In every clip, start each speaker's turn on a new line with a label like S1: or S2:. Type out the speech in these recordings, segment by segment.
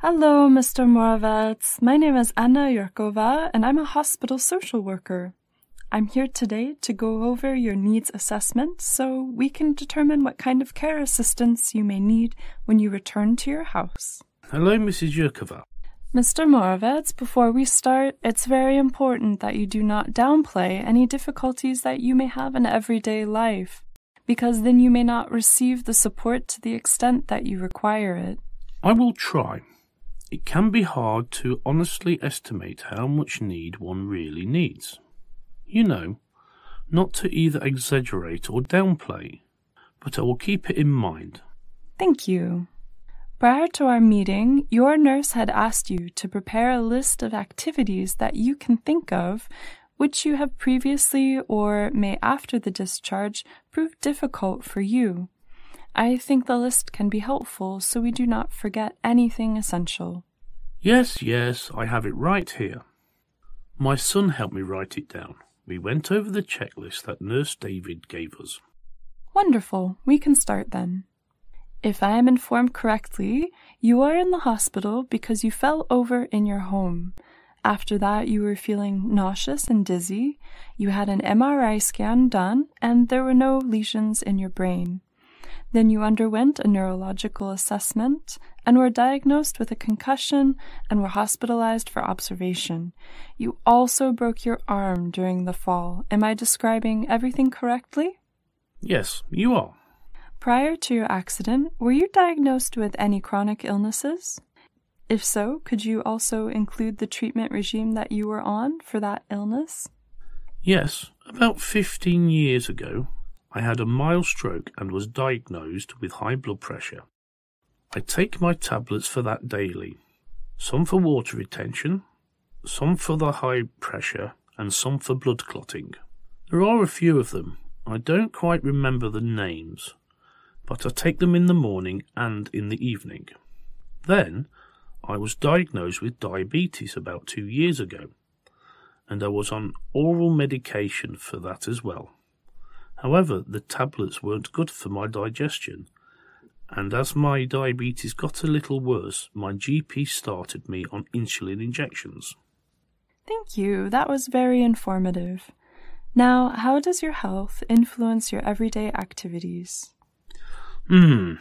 S1: Hello, Mr. Moravets. My name is Anna Yurkova, and I'm a hospital social worker. I'm here today to go over your needs assessment so we can determine what kind of care assistance you may need when you return to your house.
S2: Hello, Mrs. Yurkova.
S1: Mr. Moravets, before we start, it's very important that you do not downplay any difficulties that you may have in everyday life, because then you may not receive the support to the extent that you require it.
S2: I will try. It can be hard to honestly estimate how much need one really needs. You know, not to either exaggerate or downplay, but I will keep it in mind. Thank
S1: you. Prior to our meeting, your nurse had asked you to prepare a list of activities that you can think of which you have previously or may after the discharge prove difficult for you. I think the list can be helpful so we do not forget anything essential.
S2: Yes, yes, I have it right here. My son helped me write it down. We went over the checklist that Nurse David gave us.
S1: Wonderful. We can start then. If I am informed correctly, you are in the hospital because you fell over in your home. After that, you were feeling nauseous and dizzy. You had an MRI scan done, and there were no lesions in your brain. Then you underwent a neurological assessment and were diagnosed with a concussion and were hospitalized for observation. You also broke your arm during the fall. Am I describing everything correctly?
S2: Yes, you are.
S1: Prior to your accident, were you diagnosed with any chronic illnesses? If so, could you also include the treatment regime that you were on for that illness?
S2: Yes. About 15 years ago, I had a mild stroke and was diagnosed with high blood pressure. I take my tablets for that daily, some for water retention, some for the high pressure, and some for blood clotting. There are a few of them. I don't quite remember the names, but I take them in the morning and in the evening. Then I was diagnosed with diabetes about two years ago, and I was on oral medication for that as well. However, the tablets weren't good for my digestion, and as my diabetes got a little worse, my GP started me on insulin injections.
S1: Thank you. That was very informative. Now, how does your health influence your everyday activities?
S2: Hmm.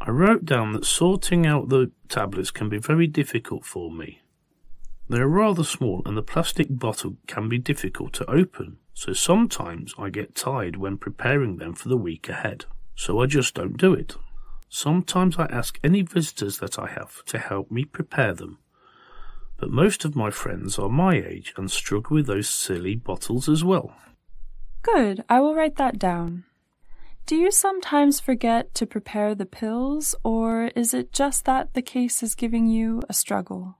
S2: I wrote down that sorting out the tablets can be very difficult for me. They are rather small and the plastic bottle can be difficult to open, so sometimes I get tired when preparing them for the week ahead, so I just don't do it. Sometimes I ask any visitors that I have to help me prepare them, but most of my friends are my age and struggle with those silly bottles as well.
S1: Good, I will write that down. Do you sometimes forget to prepare the pills, or is it just that the case is giving you a struggle?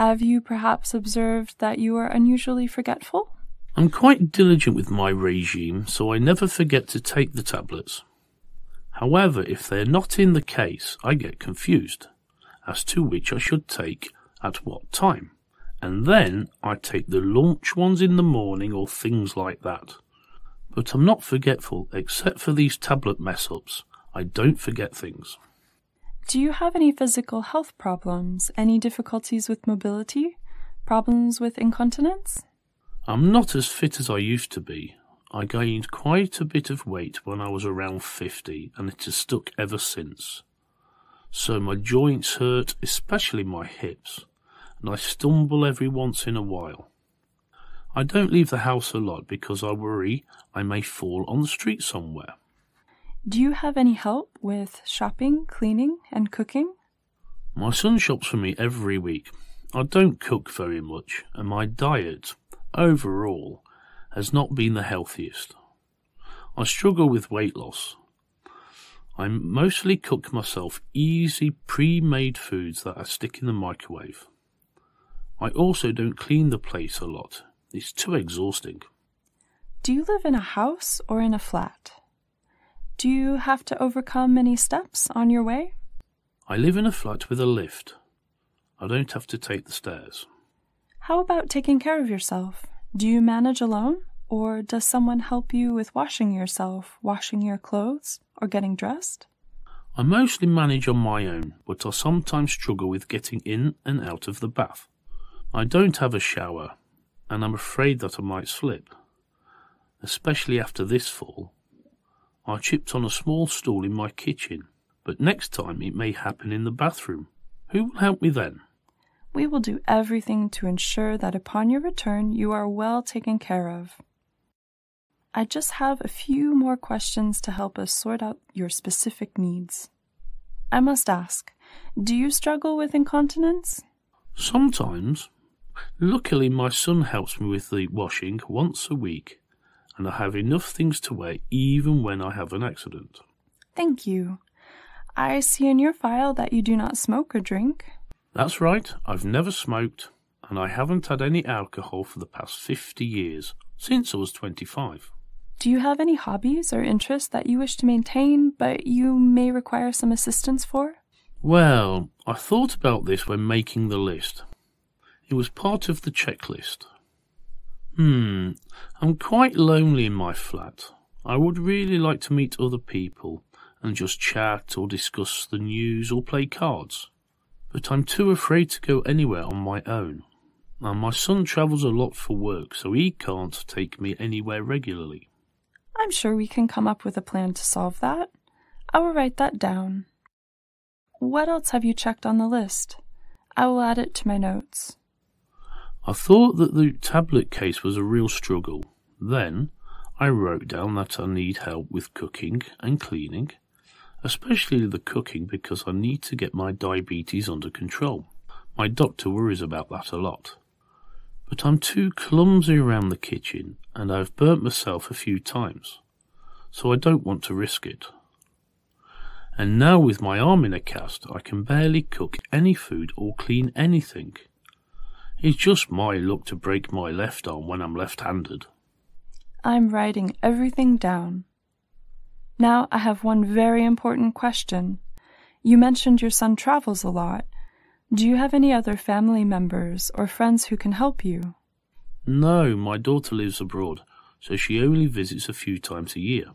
S1: Have you perhaps observed that you are unusually forgetful?
S2: I'm quite diligent with my regime, so I never forget to take the tablets. However, if they're not in the case, I get confused as to which I should take at what time. And then I take the launch ones in the morning or things like that. But I'm not forgetful, except for these tablet mess ups. I don't forget things.
S1: Do you have any physical health problems? Any difficulties with mobility? Problems with incontinence?
S2: I'm not as fit as I used to be. I gained quite a bit of weight when I was around 50 and it has stuck ever since. So my joints hurt, especially my hips, and I stumble every once in a while. I don't leave the house a lot because I worry I may fall on the street somewhere.
S1: Do you have any help with shopping, cleaning, and cooking?
S2: My son shops for me every week. I don't cook very much, and my diet, overall, has not been the healthiest. I struggle with weight loss. I mostly cook myself easy pre made foods that I stick in the microwave. I also don't clean the place a lot, it's too exhausting.
S1: Do you live in a house or in a flat? Do you have to overcome many steps on your way?
S2: I live in a flat with a lift. I don't have to take the stairs.
S1: How about taking care of yourself? Do you manage alone? Or does someone help you with washing yourself, washing your clothes, or getting dressed?
S2: I mostly manage on my own, but I sometimes struggle with getting in and out of the bath. I don't have a shower, and I'm afraid that I might slip, especially after this fall I chipped on a small stool in my kitchen, but next time it may happen in the bathroom. Who will help me then?
S1: We will do everything to ensure that upon your return you are well taken care of. I just have a few more questions to help us sort out your specific needs. I must ask, do you struggle with incontinence?
S2: Sometimes. Luckily, my son helps me with the washing once a week and I have enough things to wear even when I have an accident.
S1: Thank you. I see in your file that you do not smoke or drink.
S2: That's right, I've never smoked, and I haven't had any alcohol for the past 50 years, since I was 25.
S1: Do you have any hobbies or interests that you wish to maintain, but you may require some assistance for?
S2: Well, I thought about this when making the list. It was part of the checklist, Hmm, I'm quite lonely in my flat. I would really like to meet other people and just chat or discuss the news or play cards. But I'm too afraid to go anywhere on my own. And my son travels a lot for work, so he can't take me anywhere regularly.
S1: I'm sure we can come up with a plan to solve that. I will write that down. What else have you checked on the list? I will add it to my notes.
S2: I thought that the tablet case was a real struggle. Then I wrote down that I need help with cooking and cleaning, especially the cooking because I need to get my diabetes under control. My doctor worries about that a lot. But I'm too clumsy around the kitchen and I've burnt myself a few times, so I don't want to risk it. And now with my arm in a cast, I can barely cook any food or clean anything. It's just my luck to break my left arm when I'm left handed.
S1: I'm writing everything down. Now I have one very important question. You mentioned your son travels a lot. Do you have any other family members or friends who can help you?
S2: No, my daughter lives abroad, so she only visits a few times a year.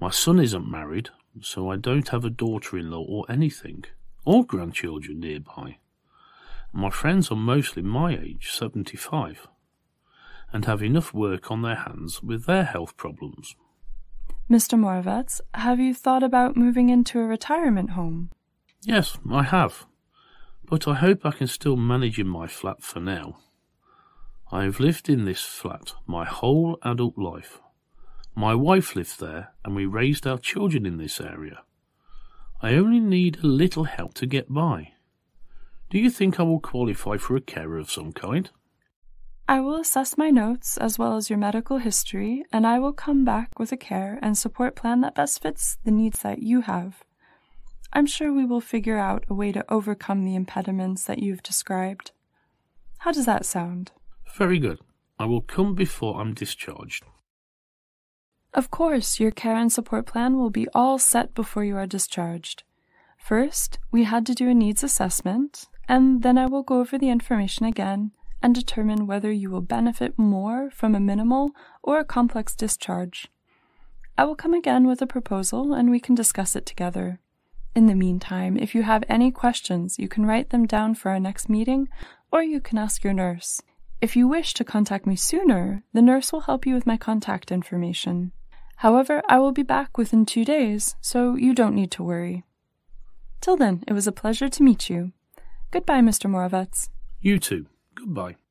S2: My son isn't married, so I don't have a daughter in law or anything, or grandchildren nearby. My friends are mostly my age, 75, and have enough work on their hands with their health problems.
S1: Mr. Moravets, have you thought about moving into a retirement
S2: home? Yes, I have, but I hope I can still manage in my flat for now. I have lived in this flat my whole adult life. My wife lived there, and we raised our children in this area. I only need a little help to get by. Do you think I will qualify for a carer of some kind?
S1: I will assess my notes as well as your medical history, and I will come back with a care and support plan that best fits the needs that you have. I'm sure we will figure out a way to overcome the impediments that you've described. How does that sound?
S2: Very good. I will come before I'm discharged.
S1: Of course, your care and support plan will be all set before you are discharged. First, we had to do a needs assessment, and then I will go over the information again and determine whether you will benefit more from a minimal or a complex discharge. I will come again with a proposal and we can discuss it together. In the meantime, if you have any questions, you can write them down for our next meeting or you can ask your nurse. If you wish to contact me sooner, the nurse will help you with my contact information. However, I will be back within two days, so you don't need to worry. Till then, it was a pleasure to meet you. Goodbye, Mr. Moravets.
S2: You too. Goodbye.